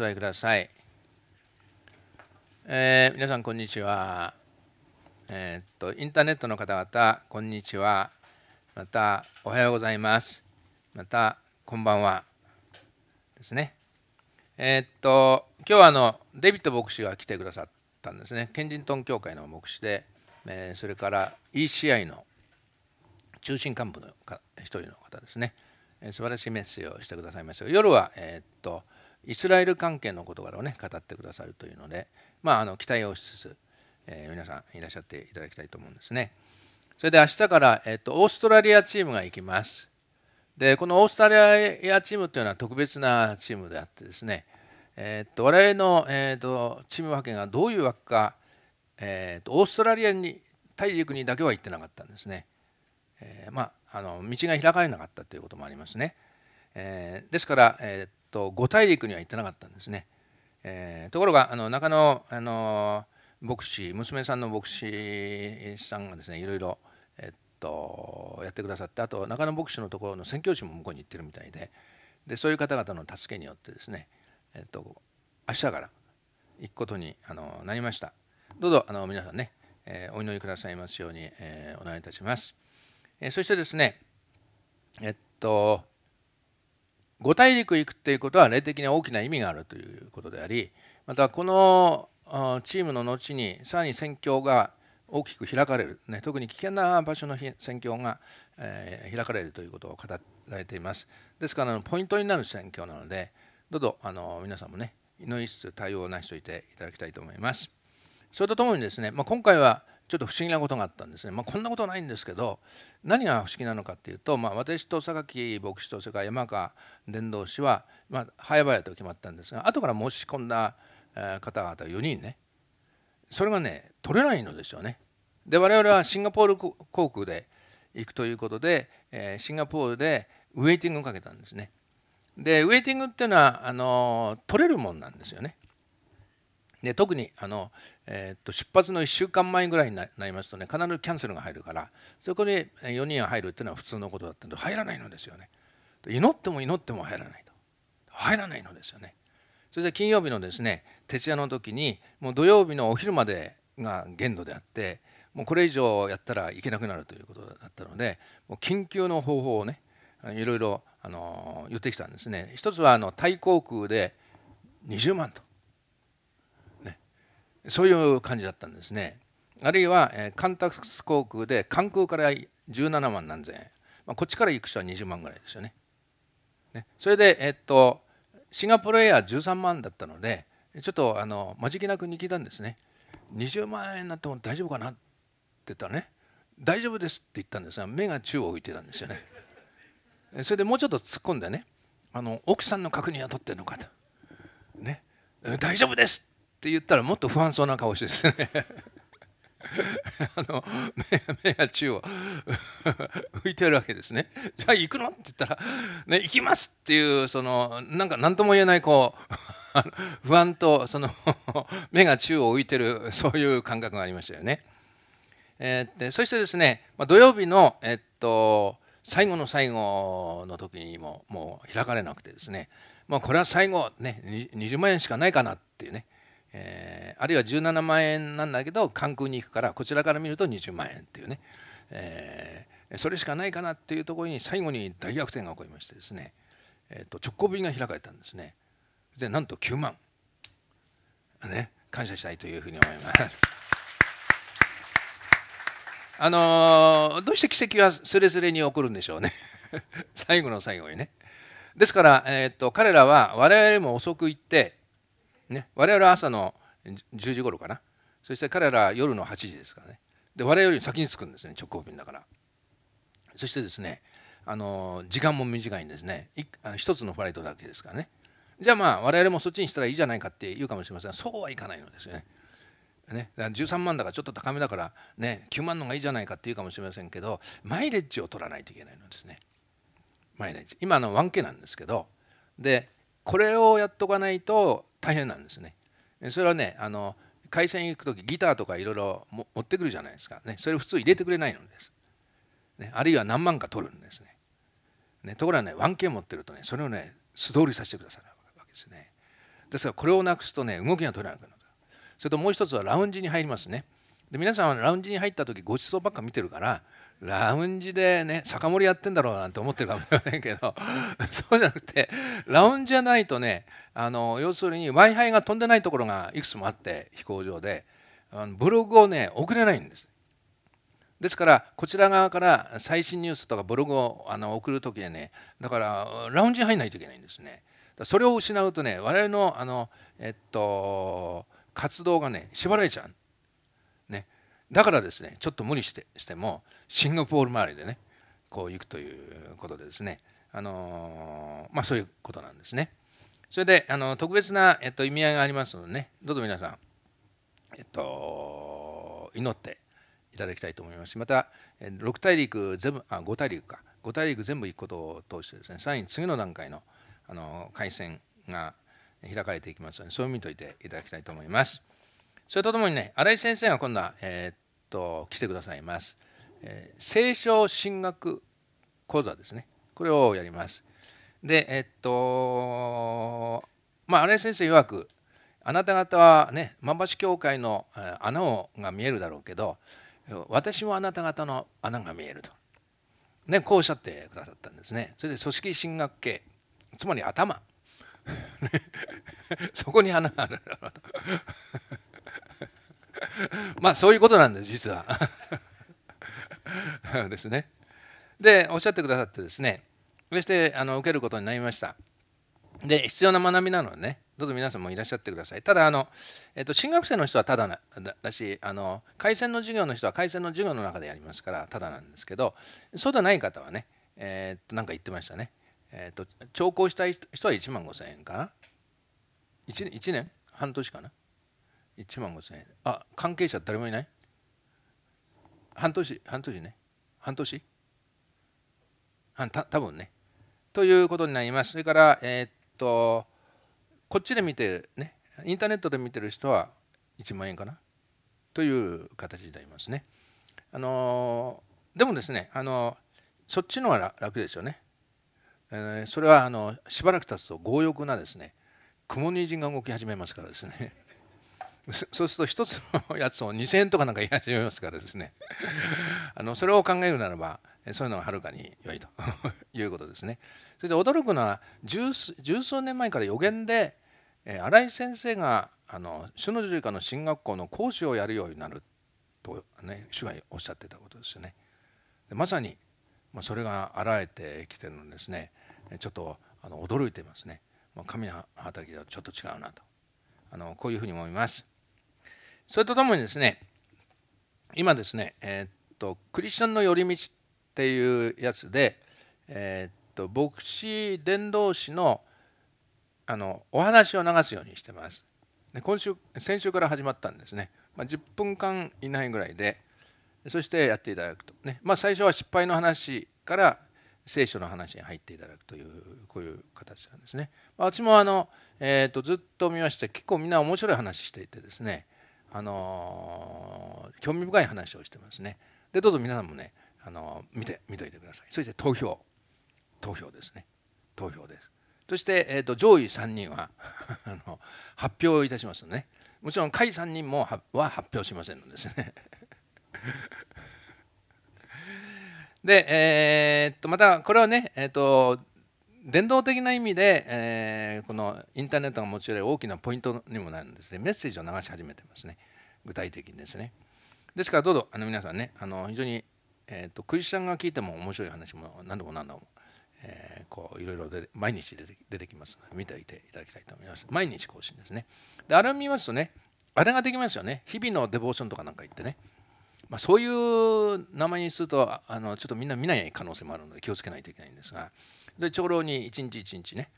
お答えください、えー、皆さんこんにちは、えー、っとインターネットの方々こんにちはまたおはようございますまたこんばんはですねえー、っと今日はあのデビット牧師が来てくださったんですねケンジントン教会の牧師で、えそれから ECI の中心幹部の一人の方ですね、え素晴らしいメッセージをしてくださいました夜はえっとイスラエル関係の事柄をね語ってくださるというので、まあ、あの期待をしつつ、えー、皆さんいらっしゃっていただきたいと思うんですね。それで明日から、えっと、オーストラリアチームが行きます。でこのオーストラリアチームというのは特別なチームであってですね、えっと我々の、えー、とチーム分けがどういう枠か、えっとオーストラリアに大陸にだけは行ってなかったんですね。えー、まああの道が開かれなかったということもありますね。えー、ですから、えー、と五大陸には行ってなかったんですね。えー、ところがあの中野あの牧師娘さんの牧師さんがですねいろいろ、えっと、やってくださってあと中野牧師のところの宣教師も向こうに行ってるみたいででそういう方々の助けによってですね、えっと、明日から行くことにあのなりましたどうぞあの皆さんね、えー、お祈りくださいますように、えー、お願いいたします、えそしてですねえっと五大陸行くっていうことは霊的に大きな意味があるということでありまたこのチームの後にさらに戦況が大きく開かれる、ね、特に危険な場所の戦況が、えー、開かれるということを語られていますですからポイントになる戦況なのでどうぞあの皆さんもね祈りつつ対応を成し遂いていただきたいと思いますそれとともにですね、まあ、今回はちょっと不思議なことがあったんですね、まあ、こんなことないんですけど何が不思議なのかっていうと、まあ、私と榊牧師とそれから山川伝道師は、まあ、早々と決まったんですが後から申し込んだ方々4人ねそれがね取れないのですよね。で我々はシンガポール航空で行くということで、えー、シンガポールでウェイティングをかけたんですね。でウェイティングっていうのはあの取れるもんなんですよね。で特にあのえっと出発の1週間前ぐらいになりますとね必ずキャンセルが入るからそこで4人は入るっていうのは普通のことだったんで入らないのですよね祈っても祈っても入らないと入らないのですよねそれで金曜日のですね徹夜の時にもう土曜日のお昼までが限度であってもうこれ以上やったらいけなくなるということだったのでもう緊急の方法をねいろいろあの言ってきたんですね一つはあのタイ航空で20万とそういう感じだったんですね。あるいは、えー、カンタクス航空で関空から17万何千円、まあ、こっちから行く人は20万ぐらいですよね。ねそれで、えー、っとシンガポールエア13万だったのでちょっとあの間違いなくに聞いたんですね。20万円になっても大丈夫かなって言ったらね大丈夫ですって言ったんですが目が宙を浮いてたんですよね。それでもうちょっと突っ込んでねあの奥さんの確認は取ってんのかと。ね大丈夫ですって言ったらもっと不安そうな顔してですね あの目が宙を 浮いてるわけですね。じゃあ行くのって言ったら、ね、行きますっていうそのなんか何とも言えないこう 不安とその目が宙を浮いてるそういう感覚がありましたよね。えー、そしてですね、まあ、土曜日の、えっと、最後の最後の時にももう開かれなくてですね、まあ、これは最後、ね、20万円しかないかなっていうねえー、あるいは17万円なんだけど関空に行くからこちらから見ると20万円っていうね、えー、それしかないかなっていうところに最後に大逆転が起こりましてですね、えー、と直行便が開かれたんですねでなんと9万、ね、感謝したいというふうに思います。あのー、どうして奇跡はすれすれに起こるんでしょうね 最後の最後にねですから、えーと、彼らは我々も遅く行ってね、我々は朝の10時頃かなそして彼らは夜の8時ですからねで我々より先に着くんですね直行便だからそしてですねあの時間も短いんですね1つのフライトだけですからねじゃあまあ我々もそっちにしたらいいじゃないかって言うかもしれませんがそうはいかないのですよねね、だから13万だからちょっと高めだから、ね、9万のがいいじゃないかっていうかもしれませんけどマイレッジを取らないといけないのですねマイレッジ今の 1K なんですけどでこれをやっとかないと大変なんですね。それはねあの回線行く時ギターとかいろいろ持ってくるじゃないですか、ね、それ普通入れてくれないのです、ね、あるいは何万か取るんですねねところがね 1K 持ってるとねそれをね素通りさせてくださるわけですねですからこれをなくすとね動きが取れなくなるそれともう一つはラウンジに入りますねで皆さんはラウンジに入った時ごちそうばっか見てるからラウンジでね酒盛りやってんだろうなんて思ってるかもしれないけど そうじゃなくてラウンジじゃないとねあの要するに w i f i が飛んでないところがいくつもあって飛行場であのブログをね送れないんです。ですからこちら側から最新ニュースとかブログをあの送る時でねだからラウンジに入らないといけないんですね。それを失うとね我々のあの、えっと、活動がね縛られちゃう。ね、だからですねちょっと無理してしてもシンガポール周りでねこう行くということでですねあのまあそういうことなんですね。それであの特別な、えっと、意味合いがありますのでねどうぞ皆さん、えっと、祈っていただきたいと思いますまた6大陸全部あ5大陸か5大陸全部行くことを通してですねさらに次の段階のあの回線が開かれていきますのでそういう見といていただきたいと思います。それとともにね新井先生が今度は、えー、っと来てくださいます。えー、聖書進学講座ですねこれをやりますでえっとまあ荒井先生曰くあなた方はね万橋教会の穴をが見えるだろうけど私もあなた方の穴が見えると、ね、こうおっしゃってくださったんですねそれで組織進学系つまり頭 そこに穴があるだろうと まあそういうことなんです実は ですね。でおっしゃってくださってですねそしてあの受けることになりました。で必要な学びなのでねどうぞ皆さんもいらっしゃってください。ただあの、えっと、進学生の人はただなだしあの回線の授業の人は回線の授業の中でやりますからただなんですけどそうでない方はねえー、っとか言ってましたね。えー、っと聴講したい人は1万5,000円かな 1, 1年半年かな1万5,000円あ関係者誰もいない半年半年ね半年半た多分ねということになりますそれからえー、っとこっちで見てねインターネットで見てる人は1万円かなという形になりますねあのでもですねあのそっちのは楽ですよね、えー、それはあのしばらく経つと強欲なですね雲に人が動き始めますからですねそうすると1つのやつを2,000円とかなんか言い始めますからですね あのそれを考えるならばそういうのははるかに良いと いうことですね。それで驚くのは十数年前から予言で新井先生があの主の十の進学校の講師をやるようになると、ね、主がおっしゃってたことですよね。でまさに、まあ、それが現れてきてるのですねちょっとあの驚いてますね。まあ、神の畑ではちょっと違うなとあのこういうふうに思います。それとともにですね今ですねえー、っとクリスチャンの寄り道っていうやつでえー、っと牧師伝道師のあのお話を流すようにしてます。で今週先週から始まったんですね。まあ、10分間以内ぐらいでそしてやっていただくとね、まあ、最初は失敗の話から聖書の話に入っていただくというこういう形なんですね。まあ、私もあの、えーと、とずっと見まして結構みんな面白い話していてですね、あの興味深い話をしてますね。でどうぞ皆さんもねあの見て見といてください。そして投票投票ですね投票です。そして、えーと、上位3人は あの発表いたしますね。もちろん下位3人もは発表しませんのですね。で、えー、っとまたこれはね、えー、っと伝道的な意味で、えー、このインターネットが持ち寄れる大きなポイントにもなるんですねメッセージを流し始めてますね具体的にですねですからどうぞあの皆さんねあの非常に、えーと、クリスチャンが聞いても面白い話も何度も何度も、えー、こういろいろで毎日出て出てきますので見ておいていただきたいと思います毎日更新ですねであれを見ますとねあれができますよね日々のデボーションとかなんか言ってねまあ、そういう名前にするとあのちょっとみんな見ない可能性もあるので気をつけないといけないんですがで長老に一日一日ね、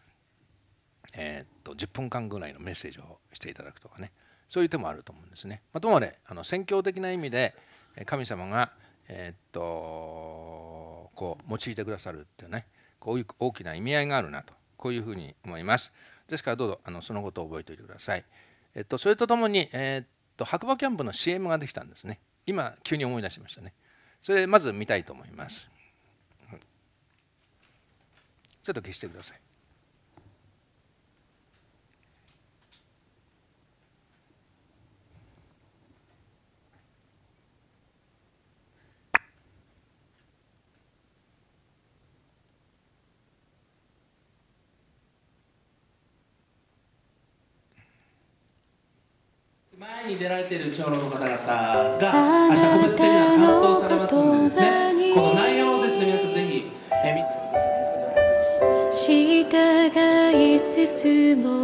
えー、っと10分間ぐらいのメッセージをしていただくとかねそういう手もあると思うんですね。まあ、ともあれあの宣教的な意味で神様が、えー、っとこう用いてくださるっていうねこういう大きな意味合いがあるなとこういうふうに思います。ですからどうぞあのそのことを覚えておいてください。えっと、それとともに、えっと白馬キャンプの CM ができたんですね。今急に思い出しましたね。それまず見たいと思います。ちょっと消してください。前に出られている長老の方々が明日個別セミナー Fatima.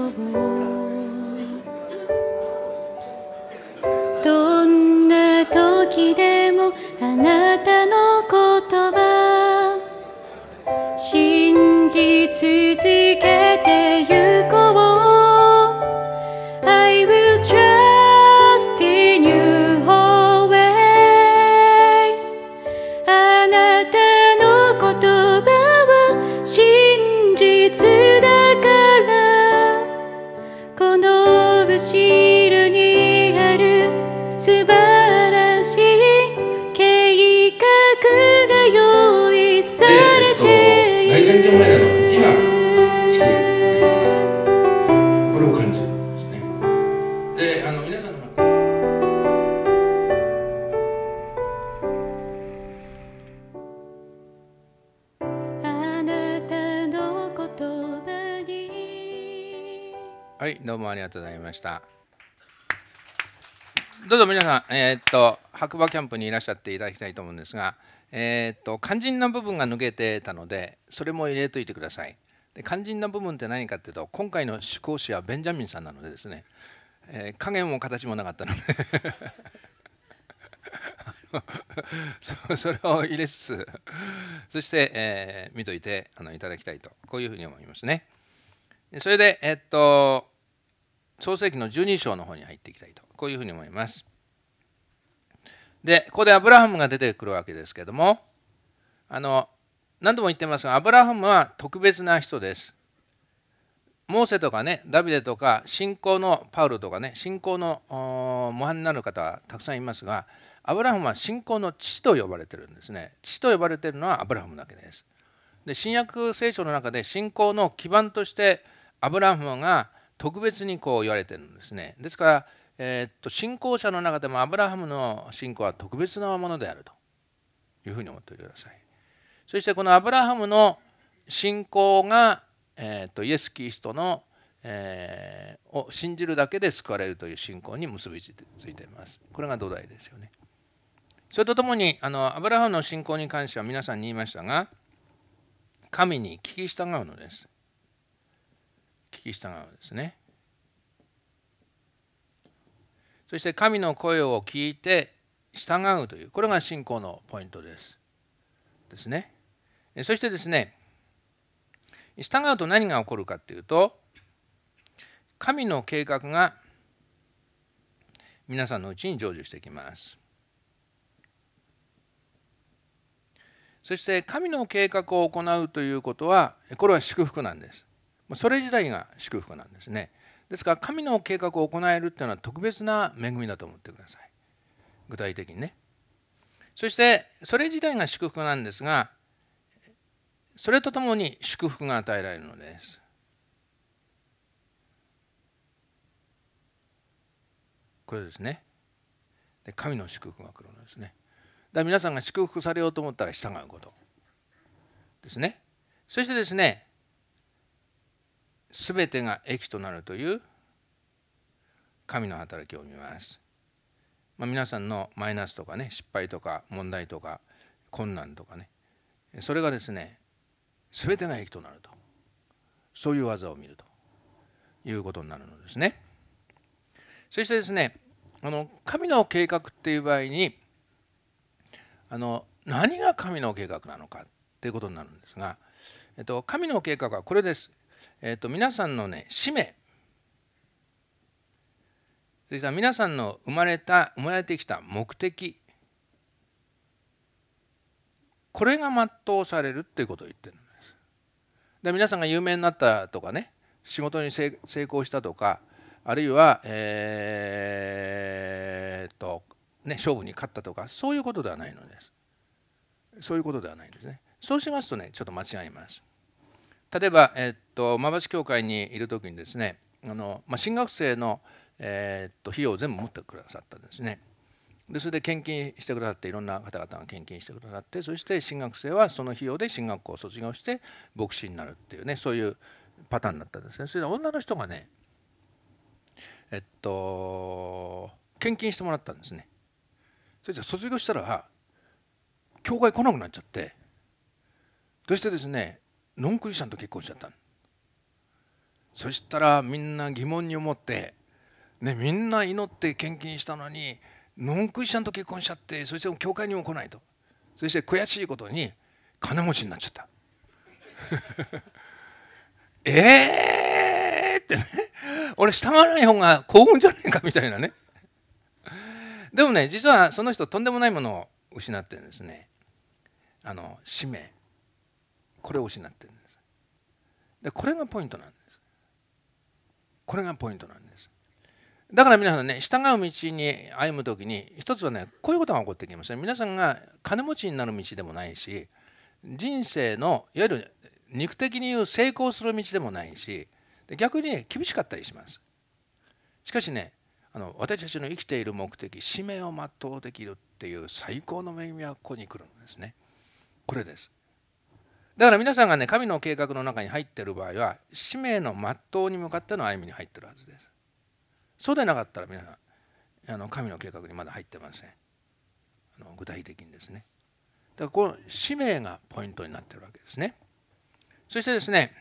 がとうございました。どうぞ皆さん、えー、っと白馬キャンプにいらっしゃっていただきたいと思うんですが、えー、っと肝心な部分が抜けてたので、それも入れといてください。で肝心な部分って何かっていうと、今回の趣向紙はベンジャミンさんなのでですね、えー、加減も形もなかったので それを入れつつ、そして、え見といてあのいただきたいと、こういうふうに思いますね。それで、えっと創世記の12章の方に入っていきたいとこういうふうに思います。でここでアブラハムが出てくるわけですけどもあの何度も言ってますがアブラハムは特別な人です。モーセとかねダビデとか信仰のパウロとかね信仰の模範になる方はたくさんいますがアブラハムは信仰の父と呼ばれてるんですね父と呼ばれてるのはアブラハムだけですで新約聖書の中で信仰の基盤としてアブラハムが特別にこう言われてるんですねですから、えー、っと信仰者の中でもアブラハムの信仰は特別なものであるというふうに思っておいてくださいそしてこのアブラハムの信仰が、えー、っとイエス・キリストの、えー、を信じるだけで救われるという信仰に結びついていますこれが土台ですよねそれとともにあのアブラハムの信仰に関しては皆さんに言いましたが神に聞き従うのです聞き従うんですね。そして神の声を聞いて従うというこれが信仰のポイントです。ですね。そしてですね従うと何が起こるかっていうと神の計画が皆さんのうちに成就してきます。そして神の計画を行うということはこれは祝福なんです。それ自体が祝福なんですねですから神の計画を行えるっていうのは特別な恵みだと思ってください具体的にねそしてそれ自体が祝福なんですがそれとともに祝福が与えられるのですこれですねで神の祝福が来るのですねだから皆さんが祝福されようと思ったら従うことですねそしてですね全てが益となるという神の働きを見ます。まあ、皆さんのマイナスとかね失敗とか問題とか困難とかねそれがですね全てが益となるとそういう技を見るということになるのですね。そしてですねあの神の計画っていう場合にあの何が神の計画なのかっていうことになるんですが、えっと、神の計画はこれです。えーと、皆さんのね使命鈴木皆さんの生まれた生まれてきた目的これが全うされるっていうことを言ってるんです。で皆さんが有名になったとかね仕事に成功したとかあるいはえー、っとね勝負に勝ったとかそういうことではないのです。そういうことではないんですね。そうしますとねちょっと間違います。例えば、えっと、まばし教会にいる時にですねあの、まあ、新学生の、えっと費用を全部持ってくださったんですね。でそれで献金してくださっていろんな方々が献金してくださってそして進学生はその費用で進学校を卒業して牧師になるっていうねそういうパターンだったんですねそれで女の人がねえっと献金してもらったんですねそれじゃ卒業したら教会来なくなっちゃってそしてですねノンクリスチャンと結婚しちゃったそしたらみんな疑問に思って、ね、みんな祈って献金したのにノンクリスチャンと結婚しちゃってそして教会にも来ないとそして悔しいことに金持ちになっちゃった えーってね俺従わない方が幸運じゃないかみたいなねでもね実はその人とんでもないものを失ってるんですねあの使命これを失ってるんですでこれがポイントなんですこれがポイントなんですだから皆さんね従う道に歩む時に一つはねこういうことが起こってきますね皆さんが金持ちになる道でもないし人生のいわゆる肉的に言う成功する道でもないし逆に厳しかったりしますしかしねあの私たちの生きている目的使命を全うできるっていう最高の恵みはここに来るんですねこれですだから皆さんがね神の計画の中に入ってる場合は使命の全うに向かっての歩みに入ってるはずです。そうでなかったら皆さんあの神の計画にまだ入ってません。あの具体的にですね。だからこの使命がポイントになってるわけですね。そしてですね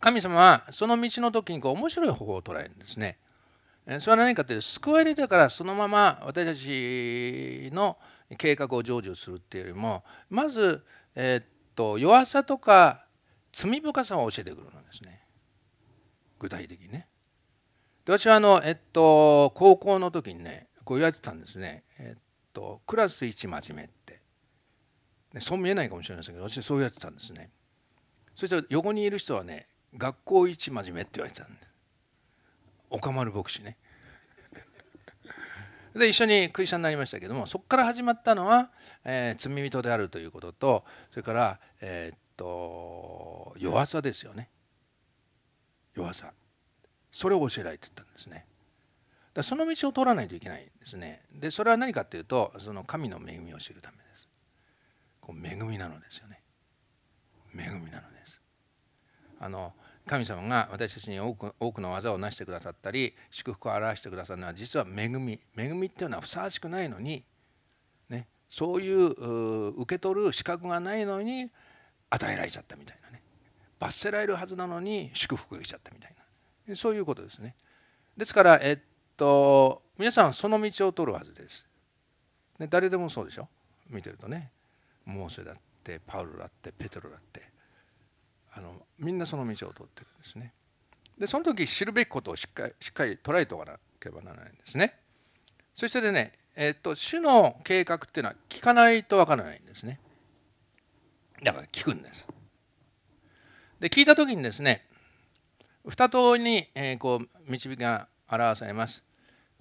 神様はその道の時にこう面白い方法を捉えるんですね。それは何かというと救われてからそのまま私たちの計画を成就するっていうよりもまず、えー、と弱さとか罪深さを教えてくるんですね具体的にね。で私はあの、えっと、高校の時にねこう言われてたんですね、えっと、クラス一真面目って、ね、そう見えないかもしれませんけど私そう言われてたんですね。そして横にいる人はね学校一真面目って言われてたんです。岡丸牧師ねで一緒にクリスチャンになりましたけどもそこから始まったのは、えー、罪人であるということとそれから、えー、っと弱さですよね弱さそれを教えられてたんですね。だその道を通らないといけないんですね。でそれは何かっていうとその神の恵みを知るためです。こう恵みなのですよね。恵みなのです。あの神様が私たちに多く多くの技を成してくださったり祝福を表してくださるのは実は恵み恵みっていうのはふさわしくないのに、ね、そういう受け取る資格がないのに与えられちゃったみたいなね罰せられるはずなのに祝福しちゃったみたいなそういうことですね。ですから、えっと、皆さんその道を取るはずです。ね、誰でもそうでしょ見てるとねモーセだってパウロだってペテロだってあのみんなその道を通ってるんですね。でその時知るべきことをしっかりしっかり捉えておかなければならないんですね。そしてでね、えー、っと主の計画っていうのは聞かないとわからないんですね。だから聞くんです。で聞いた時にですね二通りに、えー、こう導きが表されます。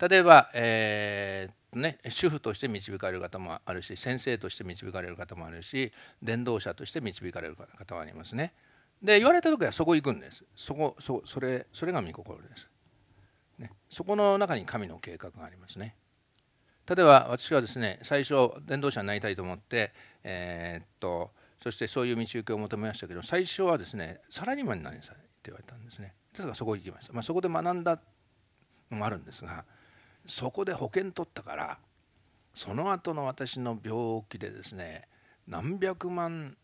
例えば、えーね、主婦として導かれる方もあるし先生として導かれる方もあるし伝道者として導かれる方もありますね。で言われた時はそこ行くんですそこそそれそれが御心です、ね、そこの中に神の計画がありますね例えば私はですね最初伝道者になりたいと思ってえー、っとそしてそういう道行きを求めましたけど最初はですねサラリーマンになりなさいって言われたんですねですからそこ行きました、まあ、そこで学んだのもあるんですがそこで保険取ったからその後の私の病気でですね何百万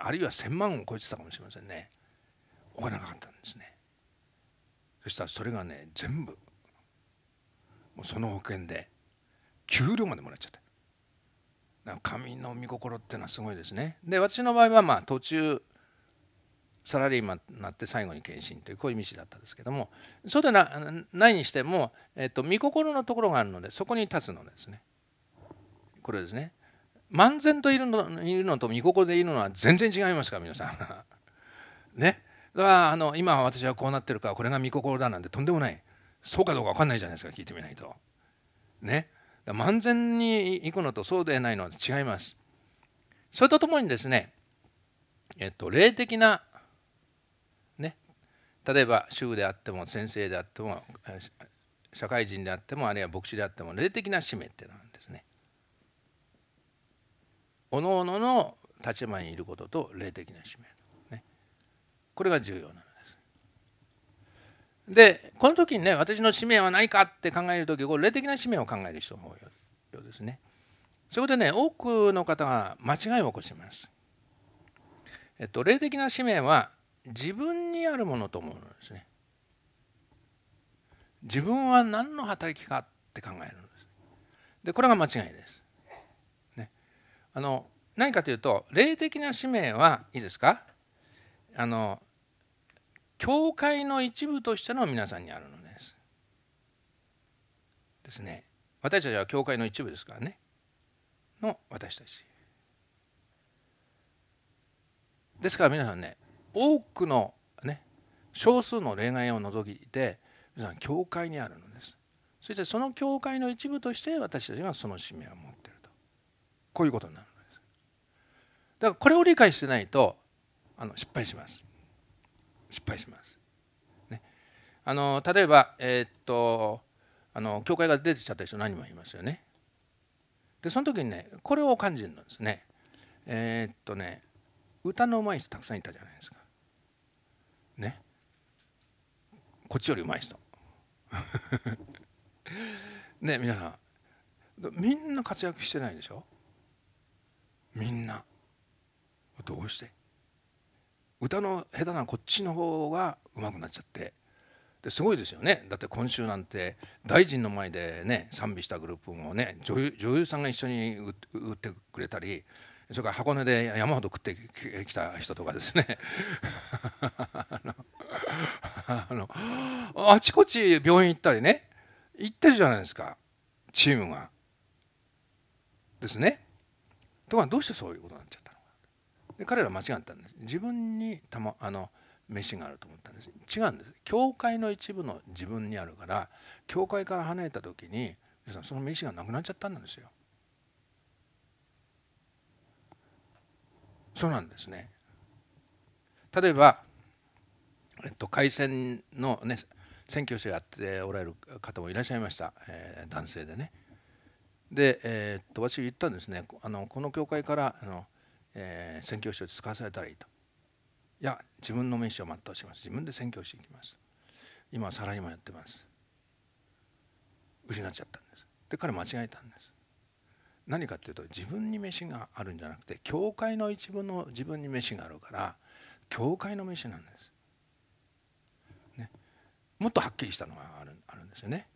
あるいは1,000万を超えてたかもしれませんねお金がかかったんですねそしたらそれがね全部もうその保険で給料までもらっちゃった神の御心っていうのはすごいですねで私の場合はまあ途中サラリーマンになって最後に献身というこういう道だったんですけどもそうでないにしても、えっと、御心のところがあるのでそこに立つのですねこれですね漫然といるのいるのと見心でいるのは全然違いますから皆さん。ねだからあの今私はこうなってるからこれが見心だなんてとんでもないそうかどうか分かんないじゃないですか聞いてみないと。ね漫然に行くのとそうでないのは違います。それとともにですね、えっと、霊的な、ね、例えば主であっても先生であっても社会人であってもあるいは牧師であっても霊的な使命っていうのはおのおのの立場にいることと霊的な使命、ね、これが重要なのですでこの時にね私の使命は何かって考える時これ霊的な使命を考える人も多いようですねそこでね多くの方が間違いを起こしますえっと霊的な使命は自分にあるものと思うのですね自分は何の働きかって考えるんですでこれが間違いですあの何かというと霊的な使命はいいですかあの教会の一部としての皆さんにあるのです。ですね。私たちは教会の一部ですからね。の私たち。ですから皆さんね多くのね少数の例外を除いて皆さん教会にあるのです。そしてその教会の一部として私たちがその使命を持っている。こういうことになるんですだからこれを理解してないとあの失敗します失敗します、ね、あの例えばえー、っとあの教会が出てきちゃった人何もいますよねでその時にねこれを感じるのですねえー、っとね歌の上手い人たくさんいたじゃないですかねこっちより上手い人 ね皆さんみんな活躍してないでしょみんなどうして歌の下手なこっちの方が上手くなっちゃってですごいですよねだって今週なんて大臣の前でね賛美したグループもね女優女優さんが一緒に打ってくれたりそれから箱根で山ほど食ってきた人とかですね あのあちこち病院行ったりね行ってるじゃないですかチームが。ですね。ところがどうしてそういうことになっちゃったのかで彼ら間違ったんです自分にた、ま、あの飯があると思ったんです違うんです教会の一部の自分にあるから教会から離れた時にその飯がなくなっちゃったんですよそうなんですね例えば、えっと、海鮮のね宣教師をやっておられる方もいらっしゃいました、えー、男性でねで、えー、っと私言ったんですねあのこの教会からあの、えー、宣教師として使わされたらいいといや自分の名刺を全うします自分で宣教師行きます今サラリーマンやってます失っちゃったんですで彼間違えたんです何かっていうと自分に飯があるんじゃなくて教会の一部の自分に飯があるから教会の飯なんです、ね、もっとはっきりしたのがあるあるんですよね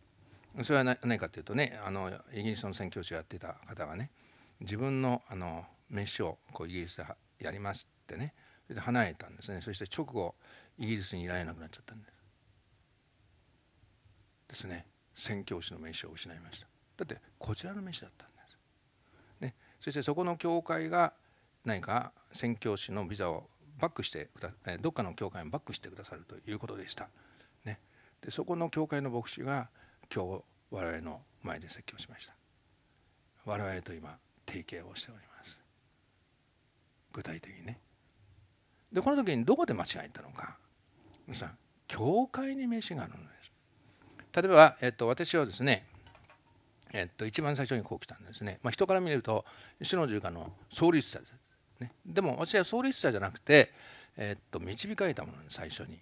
それは何かというとねあのイギリスの宣教師をやってた方がね自分のあの飯をこうイギリスでやりますってねそれで離れたんですねそして直後イギリスにいられなくなっちゃったんですですね宣教師の名刺を失いましただってこちらの飯だったんです、ね、そしてそこの教会が何か宣教師のビザをバックしてくだどっかの教会にバックしてくださるということでした、ね、でそこの教会の牧師が「今日我々の前で説教しました我々と今提携をしております具体的にねでこの時にどこで間違えたのか皆さん教会に飯があるのです例えば、えっと、私はですねえっと、一番最初にこう来たんですね、まあ、人から見ると主の十家の創立者です、ね、でも私は創立者じゃなくて、えっと、導かれたものに最初に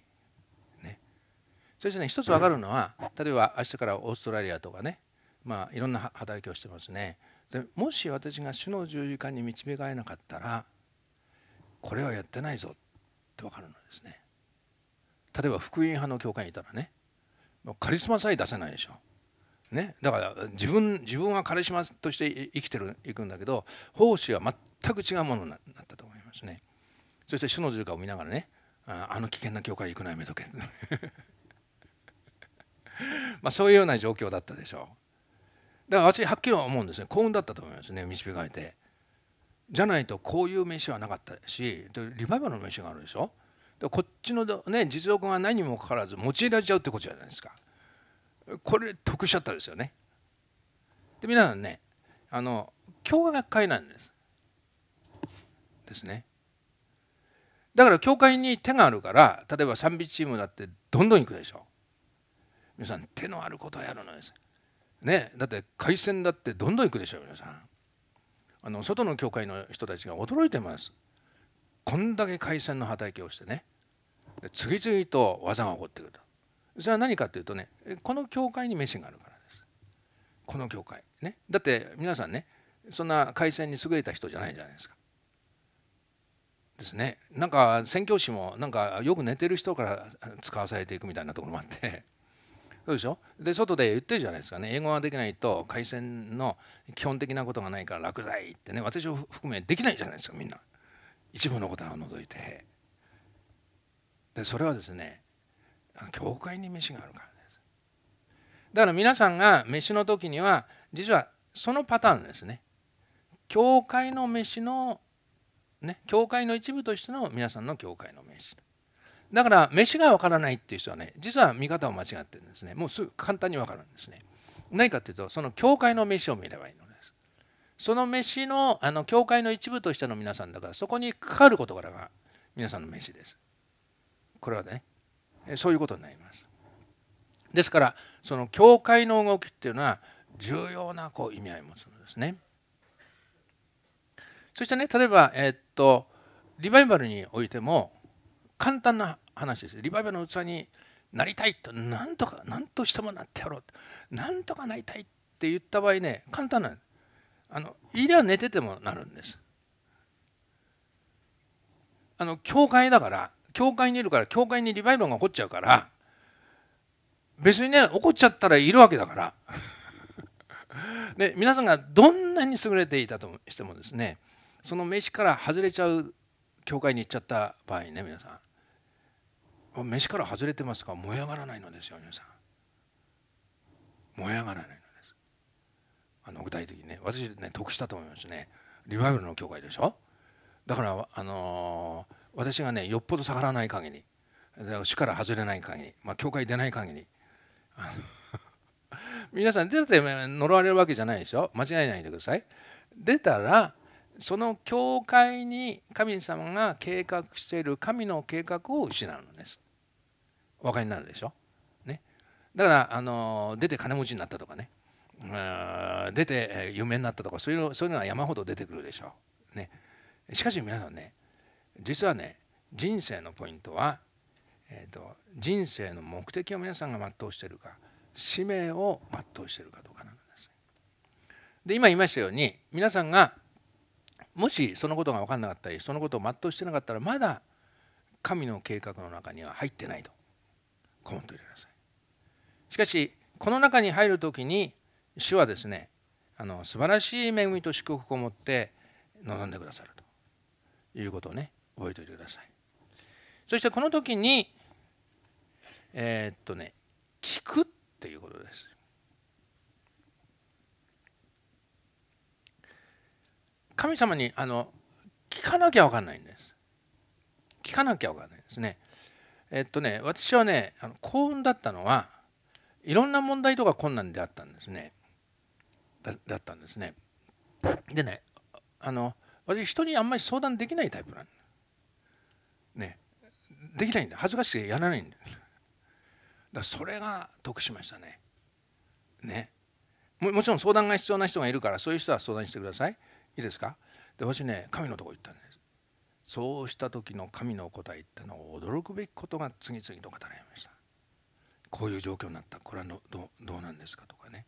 そしてね一つ分かるのは例えば明日からオーストラリアとかねまあいろんな働きをしてますねでもし私が主の十字架に導かれなかったらこれはやってないぞって分かるのですね例えば福音派の教会にいたらねカリスマさえ出せないでしょね、だから自分自分はカリスマとして生きてるいくんだけど奉仕は全く違うものになったと思いますねそして主の十字架を見ながらねあの危険な教会行くのやめとけ まあそういうような状況だったでしょうだから私はっきり思うんですね幸運だったと思いますね導かれてじゃないとこういう飯はなかったしリバイバルの飯があるでしょこっちの、ね、実力が何にもかかわらず用いられちゃうってことじゃないですかこれ得しちゃったですよねで皆さんねあの教会なんですですねだから教会に手があるから例えば賛美チームだってどんどん行くでしょ皆さん手のあることをやるのです。ね、だって海鮮だってどんどん行くでしょ皆さん。あの外の教会の人たちが驚いてます。こんだけ海鮮の働きをしてね次々と技が起こってくるとそれは何かというとねこの教会に飯があるからですこの教会ねだって皆さんねそんな海鮮に優れた人じゃないじゃないですかですねなんか宣教師もなんかよく寝てる人から使わされていくみたいなところもあってそうでしょで外で言ってるじゃないですかね英語ができないと回線の基本的なことがないから落第ってね私を含めできないじゃないですかみんな一部のことは除いてでそれはですね教会に飯があるからですだから皆さんが飯の時には実はそのパターンですね教会の飯のね教会の一部としての皆さんの教会の飯だから飯がわからないっていう人はね実は見方を間違ってるんですねもうすぐ簡単にわかるんですね何かっていうとその教会の飯を見ればいいのですその飯のあの教会の一部としての皆さんだからそこにかかる事柄が皆さんの飯ですこれはねそういうことになりますですからその教会の動きっていうのは重要なこう意味合いを持つんですねそしてね例えばえー、っとリバイバルにおいても簡単な話ですリバイバルの器になりたいと何とか何としてもなってやろう何とかなりたいって言った場合ね簡単なんあのいりゃ寝ててもなるんですあの教会だから教会にいるから教会にリバイバルが起こっちゃうから別にね起こっちゃったらいるわけだから で皆さんがどんなに優れていたとしてもですねその飯から外れちゃう教会に行っちゃった場合ね皆さん飯から外れてますか燃え上がらないのですよ皆さん燃え上がらないのですあの具体的にね私ね得したと思いますねリバイバルの教会でしょだからあのー、私がねよっぽど下がらない限り主から外れない限りまあ教会出ない限り皆さん出て呪われるわけじゃないでしょ間違いないでください出たらその教会に神様が計画している神の計画を失うのですお分かりになるでしょ。ね、だからあの出て金持ちになったとかね出て有名になったとかそういうのそういうのは山ほど出てくるでしょう。ね、しかし皆さんね実はね人生のポイントは、えーと、と人生の目的を皆さんが全うしてるか使命を全うしてるかどうかなんです。で今言いましたように皆さんがもしそのことが分かんなかったりそのことを全うしてなかったらまだ神の計画の中には入ってないとコンと入れなさいしかしこの中に入る時に主はですねあの素晴らしい恵みと祝福を持って臨んでくださるということをね覚えておいてくださいそしてこの時にえー、っとね聞くっていうことです神様にあの聞かなきゃ分かんないんです聞かなきゃ分かんないですねえっとね私はねあの幸運だったのはいろんな問題とか困難であったんですねだったんですねでねあの私人にあんまり相談できないタイプなんだねできないんだ恥ずかしくてやらないんだだそれが得しましたねねももちろん相談が必要な人がいるからそういう人は相談してくださいいいですかで私ね神のとこ行ったそうした時の神の答えってのを驚くべきことが次々と語られましたこういう状況になったこれはどどうなんですかとかね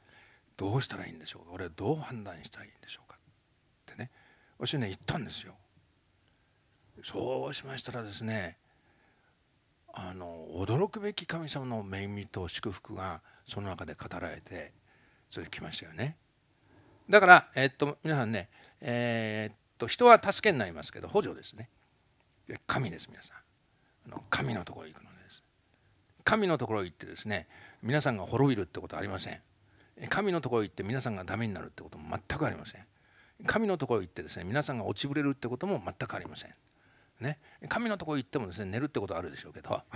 どうしたらいいんでしょうか俺はどう判断したらいいんでしょうかってね私ね言ったんですよそうしましたらですねあの驚くべき神様の恵みと祝福がその中で語られてそれ来ましたよねだからえっと皆さんねえー、っと人は助けになりますけど補助ですね神です皆さんあの神のところに行くのです神のところに行ってですね皆さんが滅びるってことはありません神のところに行って皆さんがダメになるってことも全くありません神のところに行ってですね皆さんが落ちぶれるってことも全くありませんね神のところに行ってもですね寝るってことはあるでしょうけど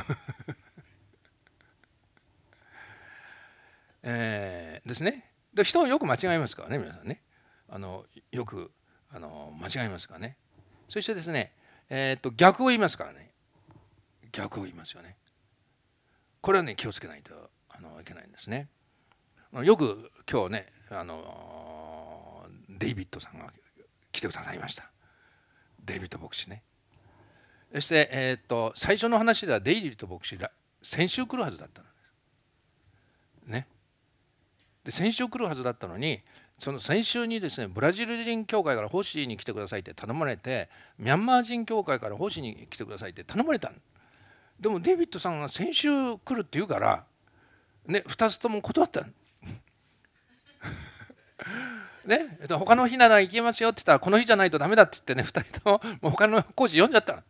えー、ですねで人をよく間違えますからね皆さんねあのよくあの間違いますからねそしてですね、えっと逆を言いますからね逆を言いますよねこれはね気をつけないとあのいけないんですねよく今日ねあのデイビッドさんが来てくださいましたデイビッド牧師ねそして、えっと最初の話ではデイビッド牧師が先週来るはずだったのねで先週来るはずだったのにその先週にですねブラジル人協会からホシに来てくださいって頼まれてミャンマー人協会からホシに来てくださいって頼まれたでもデビッドさんが先週来るって言うから、ね、2つとも断ったの。ね、他の日なら行けますよって言ったらこの日じゃないとダメだって言ってね2人とももう他の講師読んじゃったの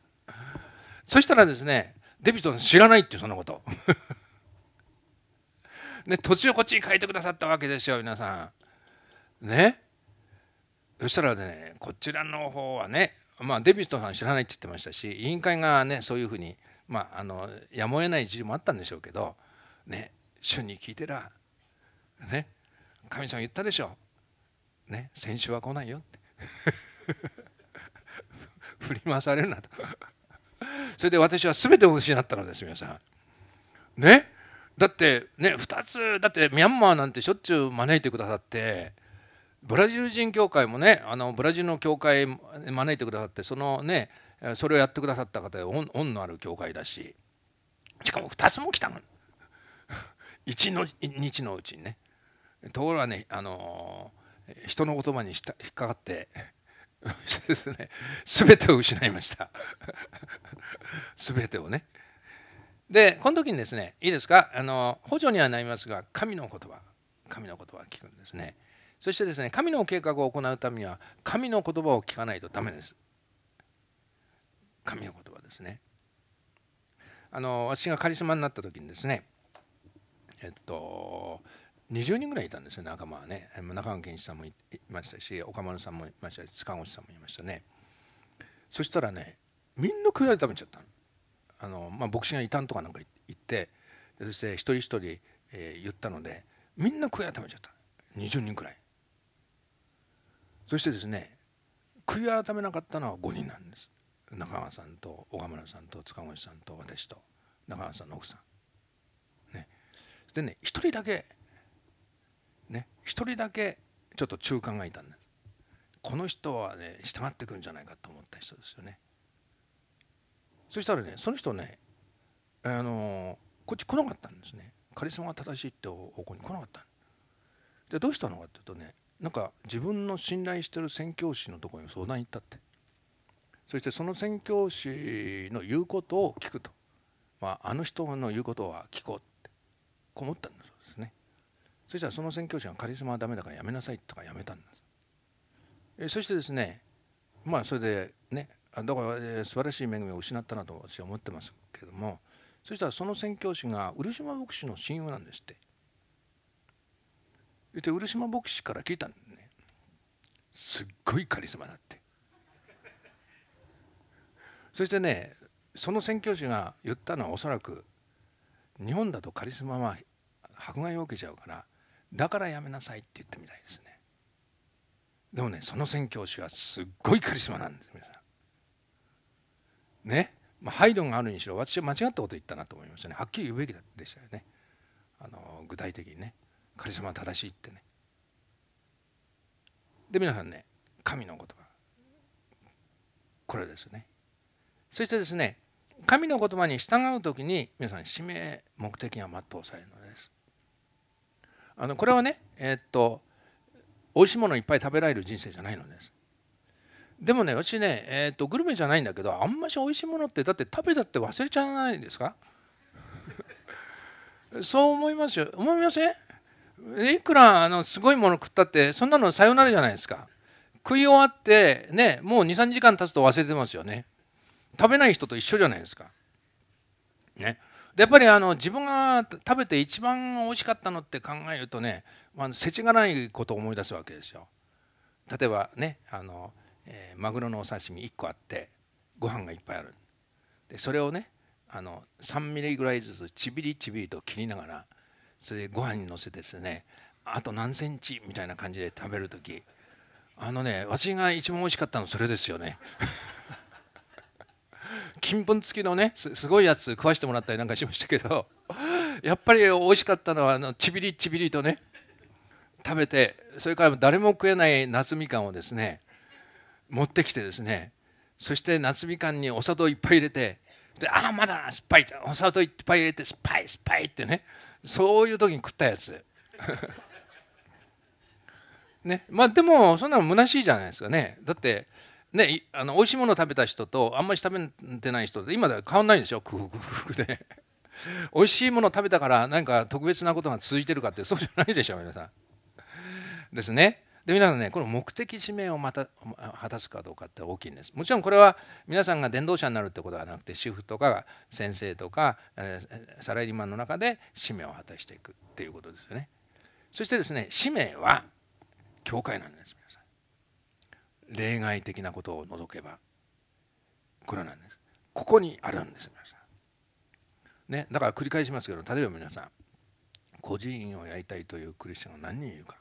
そしたらですねデビッドさん知らないってそのこと ね、途中こっちに書いてくださったわけですよ皆さんねそしたらねこちらの方はねまあデビッドさん知らないって言ってましたし委員会がねそういうふうにまああのやむを得ない事情もあったんでしょうけどね主に聞いてらね神様言ったでしょね先週は来ないよって 振り回されるなとそれで私は全てを失ったのです皆さんねだってね2つだってミャンマーなんてしょっちゅう招いてくださってブラジル人教会もねあのブラジルの教会招いてくださってそのねそれをやってくださった方で恩のある教会だししかも2つも来たの1 の日のうちにねところがねあの人の言葉に引っかかってですね全てを失いました 全てをねでこの時にですねいいですかあの補助にはなりますが神の言葉神の言葉を聞くんですね。そしてですね神の計画を行うためには神の言葉を聞かないとダメです神の言葉ですねあの私がカリスマになった時にですねえっと20人ぐらいいたんですよ仲間はね中川健一さんもいましたし岡丸さんもいましたし塚越さんもいましたねそしたらねみんな食い食べちゃったあの、まあ、牧師が異端とかなんか行ってそして一人一人、えー、言ったのでみんな食い食べちゃった20人くらいそしてですね悔い改めなかったのは5人なんです中川さんと岡村さんと塚越さんと私と中川さんの奥さん。ね、でね1人だけね1人だけちょっと中間がいたんです。この人はね従ってくんじゃないかと思った人ですよね。そしたらねその人ねあのこっち来なかったんですね。カリスマが正しいって方向に来なかったでどうしたのかっていうとねなんか自分の信頼してる宣教師のところに相談行ったってそしてその宣教師の言うことを聞くと、まあ、あの人の言うことは聞こうってこもったんだそうですねそしたらその宣教師がカリスマはダメだからやめなさいとかやめたんですえそしてですねまあそれでねだから素晴らしい恵みを失ったなと私は思ってますけどもそしたらその宣教師が漆島牧師の親友なんですって言って漆間牧師から聞いたんだねすっごいカリスマだってそしてねその宣教師が言ったのはおそらく日本だとカリスマは迫害を受けちゃうからだからやめなさいって言ったみたいですねでもねその宣教師はすっごいカリスマなんです皆さんねまあ、ハイドンがあるにしろ私は間違ったこと言ったなと思いましたねはっきり言うべきでしたよねあの具体的にね神様は正しいってねで皆さんね神の言葉これですねそしてですね神の言葉に従う時に皆さん使命目的が全うされるのですあのこれはねえー、っと美味しいものいっぱい食べられる人生じゃないのですでもね私ね、えー、っとグルメじゃないんだけどあんまし美味しいものってだって食べたって忘れちゃわないですか そう思いますよ思いませんいくらあのすごいもの食ったってそんなのさよならじゃないですか食い終わってねもう23時間経つと忘れてますよね食べない人と一緒じゃないですかねでやっぱりあの自分が食べて一番美味しかったのって考えるとねあの世知がないことを思い出すわけですよ例えばねあの、えー、マグロのお刺身1個あってご飯がいっぱいあるでそれをねあの3ミリぐらいずつちびりちびりと切りながらそれでご飯にのせてですねあと何センチみたいな感じで食べる時あのね私が一番美味しかったのそれですよね 金粉付きのねすごいやつ食わしてもらったりなんかしましたけどやっぱり美味しかったのはあのちびりちびりとね食べてそれから誰も食えない夏みかんをですね持ってきてですねそして夏みかんにお砂糖いっぱい入れてでああまだ酸っぱいお砂糖いっぱい入れて酸っぱい酸っぱいってねそういう時に食ったやつ ねまあでもそんなの虚しいじゃないですかねだってねあの美味しいもの食べた人とあんまり食べてない人で今では変わんないんですよクフクフクで 美味しいもの食べたから何か特別なことが続いてるかってそうじゃないでしょ皆さんですねで皆さんねこの目的使命をまた果たすかどうかって大きいんですもちろんこれは皆さんが伝道者になるってことはなくて主婦とか先生とかサラリーマンの中で使命を果たしていくっていうことですよねそしてですね使命は教会なんです皆さん例外的なことを除けばこれなんですここにあるんです皆さんねだから繰り返しますけど例えば皆さん孤児院をやりたいというクリスチャンが何人いるか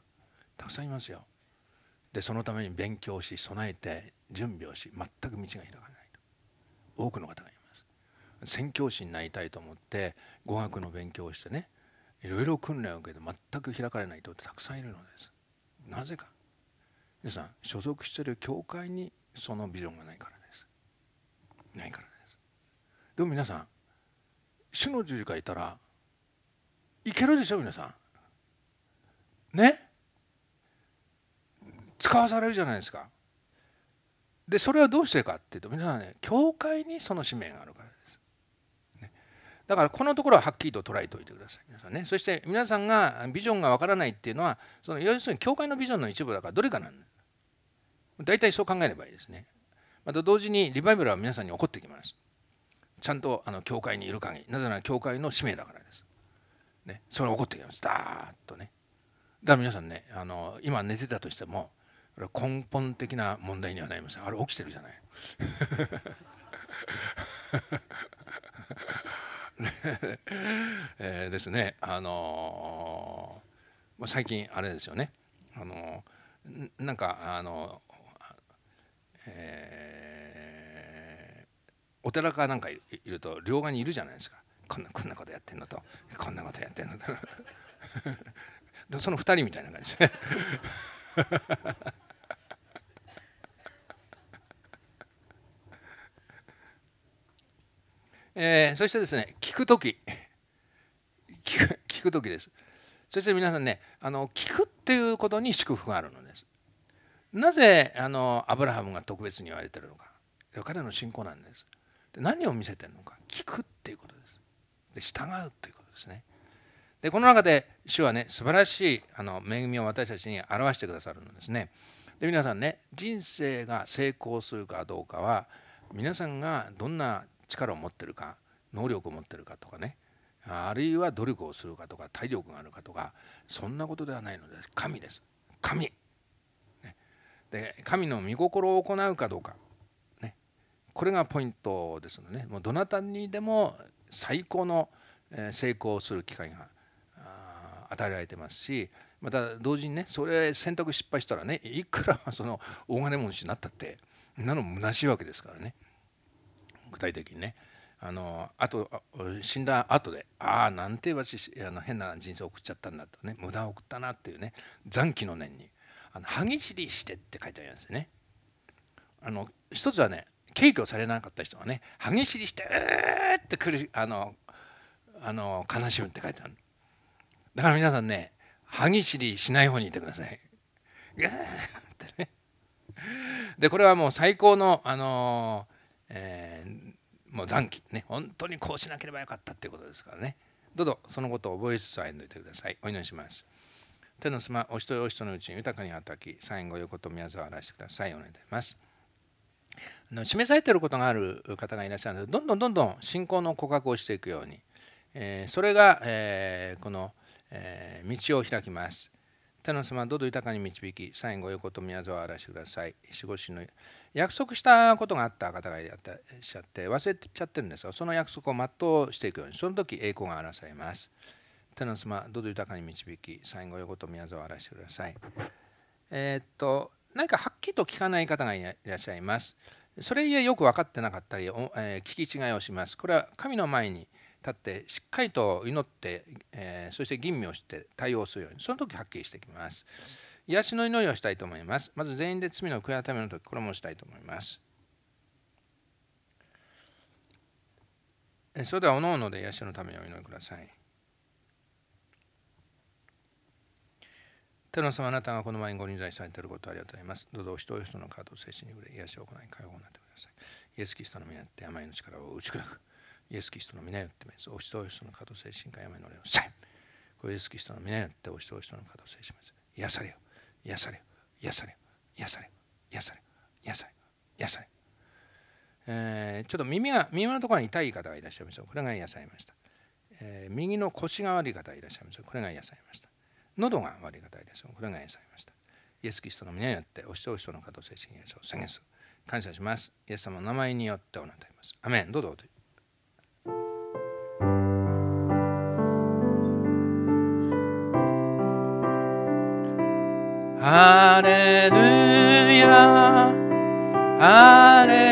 たくさんいますよでそのために勉強し備えて準備をし全く道が開かないと多くの方がいます宣教師になりたいと思って語学の勉強をしてねいろいろ訓練を受けて全く開かれない人ってたくさんいるのですなぜか皆さん所属している教会にそのビジョンがないからですないからですでも皆さん主の十字架いたらいけるでしょ皆さんね使わされるじゃないですか。でそれはどうしてかっていうと皆さんね教会にその使命があるからです。ね、だからこのところははっきりと捉えておいてください皆さんね。そして皆さんがビジョンがわからないっていうのはその要するに教会のビジョンの一部だからどれかなんだ。大体そう考えればいいですね。また同時にリバイバルは皆さんに起こってきます。ちゃんとあの教会にいる限りなぜなら教会の使命だからです。ね、それが起こってきます。だーっとね。だから皆さんねあの今寝てたとしてもこれ根本的な問題にはなりませんあれ起きてるじゃない えー、ですねあのー、最近あれですよねあのー、なんかあのえー、お寺かなんかいると両側にいるじゃないですかこんなこんなことやってんのとこんなことやってんのと その2人みたいな感じですねえー、そしてですね聞く時聞く聞く時ですそして皆さんねあの聞くっていうことに祝福があるのですなぜあのアブラハムが特別に言われてるのか彼の信仰なんですで何を見せてるのか聞くっていうことですで従うということですねでこの中で主はね素晴らしいあの恵みを私たちに表してくださるのですねで皆さんね人生が成功するかどうかは皆さんがどんな力を持ってるか能力を持ってるかとかねあるいは努力をするかとか体力があるかとかそんなことではないので神です神、ね、で神の御心を行うかどうか、ね、これがポイントですので、ね、もうどなたにでも最高の成功をする機会が与えられてますしまた同時にねそれ選択失敗したらねいくらその大金持ちになったってなの虚しいわけですからね。具体的にねあのあと死んだ後でああなんて私あの変な人生を送っちゃったんだとね無駄を送ったなっていうね残機の念にあの歯ぎしりしてって書いてあるんですね。あの一つはね敬虚されなかった人はね歯ぎしりしてえーってくるあのあの悲しむって書いてある。だから皆さんね歯ぎしりしない方にいてください。ってね。でこれはもう最高のあのえー、もう残機ね本当にこうしなければよかったっていうことですからねどうぞそのことを覚えつつ歩んでいてくださいお祈りします手のすまお一人お一人のうちに豊かに働き最後横と宮沢をらしてくださいお願いいたしますあの示されていることがある方がいらっしゃるのでどんどんどんどん信仰の告白をしていくように、えー、それが、えー、この、えー、道を開きます手のす様どうぞ豊かに導き最後横と宮沢をらしてください守護神の約束したことがあった方がいらっしゃって忘れちゃってるんですよその約束を全うしていくようにその時栄光が表されます手の妻どうぞ豊かに導き最後横と宮沢を表してくださいえー、っと何かはっきりと聞かない方がいらっしゃいますそれゆえよく分かってなかったり、えー、聞き違いをしますこれは神の前に立ってしっかりと祈って、えー、そして吟味をして対応するようにその時はっきりしてきます。癒しの祈りをしたいと思います。まず全員で罪の悔い改めの時、これもしたいと思います。それでは、おのおので癒しのためにお祈りください。天皇様あなたがこの前にご臨在されていることをありがとうございます。どうぞお一人お一人のカードを精神に触れ、癒しを行い、解放になってください。イエス・キリストの皆によって病の力を打ち砕く。イエス・キリストの皆によってお一人お一人のカード精神か病の霊をされイエス・キリストの皆によってお一人お人のカード精神を癒されよ。癒され癒され癒され癒され癒され癒されえー、ちょっと耳が耳のところに痛い方がいらっしゃいますよこれが癒されました、えー、右の腰が悪い方がいらっしゃいますよこれが癒されました喉が悪い方がいらっしゃいますこれが癒されましたイエス・キリストの皆によっておし人おし人の加を精神癒しを宣言する感謝しますイエス様の名前によっておなたいますアメンどうぞ 할렐루야 할렐루야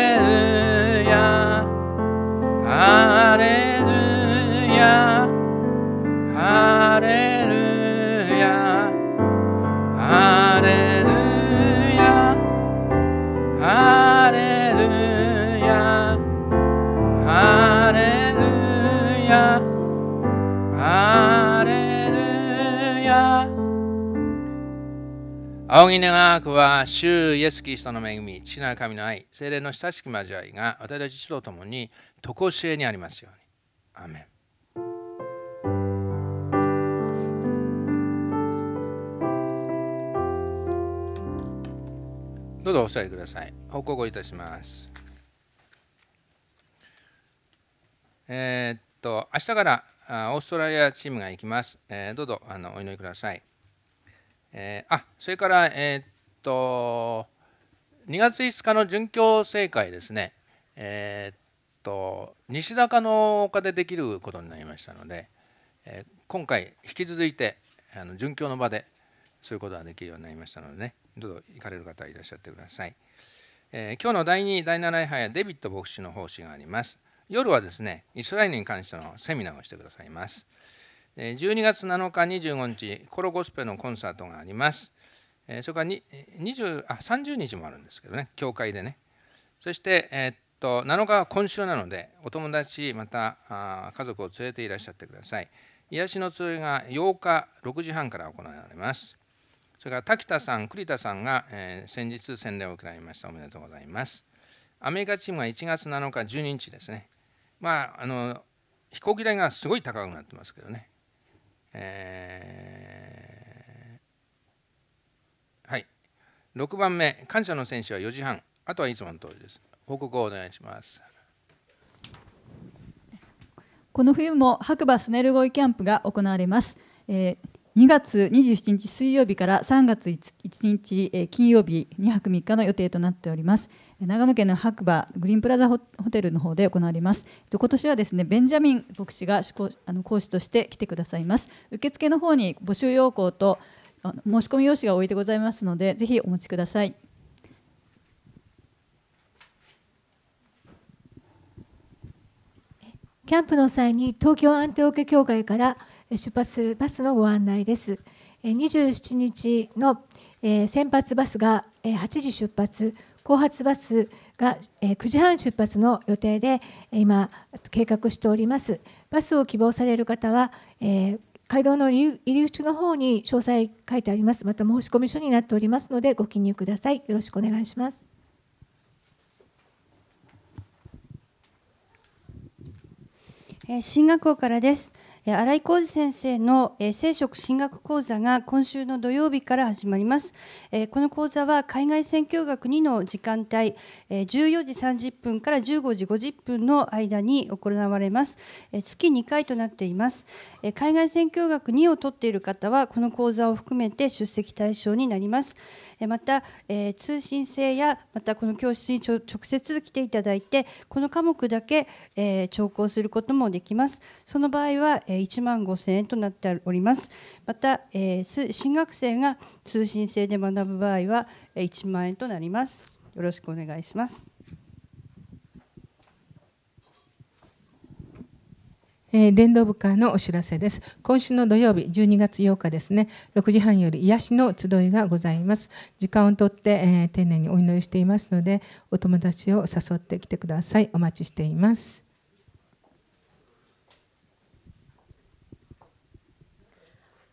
は、主イエス・キリストの恵み、父なる神の愛、精霊の親しき交わりが、私たち一同ともに、とこしえにありますように。アーメンどうぞお座りください。報告いたします。えー、っと、明日からオーストラリアチームが行きます。えー、どうぞあのお祈りください。えー、あ、それから、えー、っと2月5日の殉教政会ですね、えっと西高の丘でできることになりましたので、え今回引き続いてあの殉教の場でそういうことができるようになりましたのでねどうぞ行かれる方いらっしゃってください。えー、今日の第2第7位拝やデビット牧師の奉仕があります。夜はですね、イスラエルに関してのセミナーをしてくださいます。12月7日25日、コロゴスペのコンサートがあります。えそれから20あ30日もあるんですけどね教会でねそして、えー、っと7日は今週なのでお友達またあ家族を連れていらっしゃってください癒しの通りが8日6時半から行われますそれから滝田さん栗田さんが、えー、先日洗礼を行いましたおめでとうございますアメリカチームは1月7日12日ですねまああの飛行機代がすごい高くなってますけどねえー6番目、感謝の選手は4時半、あとはいつもの通りです。報告をお願いします。この冬も白馬スネルゴイキャンプが行われます。えー、2月27日水曜日から3月1日、え金曜日2泊3日の予定となっております。長野県の白馬グリーンプラザホテルの方で行われます。今年はですねベンジャミン牧師があの講師として来てくださいます。受付の方に募集要項と申し込み用紙が置いてございますので、ぜひお持ちください。キャンプの際に東京安定テオケ協会から出発するバスのご案内です。27日の先発バスが8時出発、後発バスが9時半出発の予定で今計画しております。バスを希望される方は、街道の入り口の方に詳細書いてあります。また申込書になっておりますので、ご記入ください。よろしくお願いします。進学校からです。新井浩二先生の聖職進学講座が今週の土曜日から始まりますこの講座は海外宣教学2の時間帯14時30分から15時50分の間に行われます月2回となっています海外宣教学2を取っている方はこの講座を含めて出席対象になりますまた通信制やまたこの教室に直接来ていただいてこの科目だけ聴講することもできますその場合は1万5000円となっておりますまた、えー、新学生が通信制で学ぶ場合は1万円となりますよろしくお願いしますえー、電動部会のお知らせです。今週の土曜日12月8日ですね、6時半より癒しの集いがございます。時間をとって、えー、丁寧にお祈りしていますので、お友達を誘ってきてください。お待ちしています。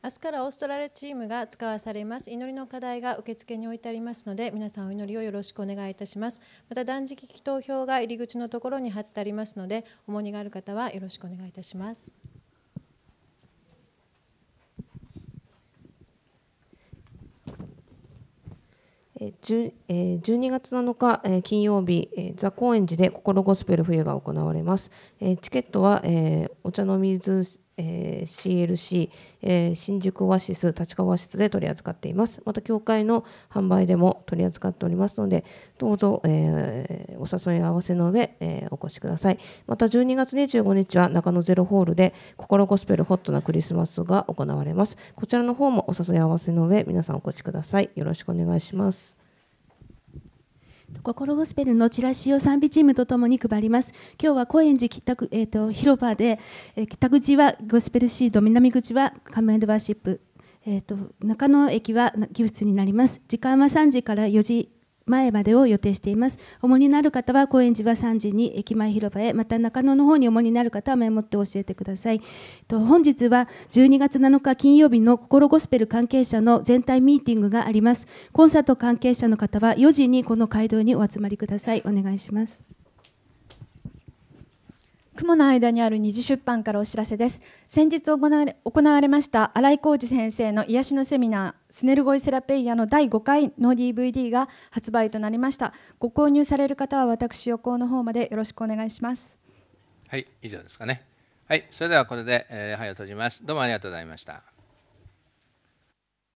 明日からオーストラリアチームが使わされます祈りの課題が受付に置いてありますので皆さんお祈りをよろしくお願いいたしますまた断食祈祷票が入り口のところに貼ってありますので重荷がある方はよろしくお願いいたします12月7日金曜日、ザ・高円寺で心ゴスペル冬が行われます。チケットはお茶の水えー、CLC、えー、新宿オアシス立川オアシスで取り扱っていますまた教会の販売でも取り扱っておりますのでどうぞ、えー、お誘い合わせの上、えお越しくださいまた12月25日は中野ゼロホールで心ゴスペルホットなクリスマスが行われますこちらの方もお誘い合わせの上皆さんお越しくださいよろしくお願いします心ゴスペルのチラシを賛美チームとともに配ります。今日は高円寺北区、えーと、広場で、えー、北口はゴスペルシード、南口はカムエンドバーシップ、えーと、中野駅はギフツになります。時間は3時から4時前までを予定しています。主になる方は高円寺は3時に駅前広場へ、また中野の方に主になる方はメモって教えてください。と本日は12月7日金曜日の心ゴスペル関係者の全体ミーティングがあります。コンサート関係者の方は4時にこの会堂にお集まりください。お願いします。雲の間にある二次出版からお知らせです先日行われ行われました新井浩二先生の癒しのセミナースネルゴイセラペイヤの第5回の DVD が発売となりましたご購入される方は私横尾の方までよろしくお願いしますはい以上ですかねはいそれではこれで、えー、はを閉じますどうもありがとうございました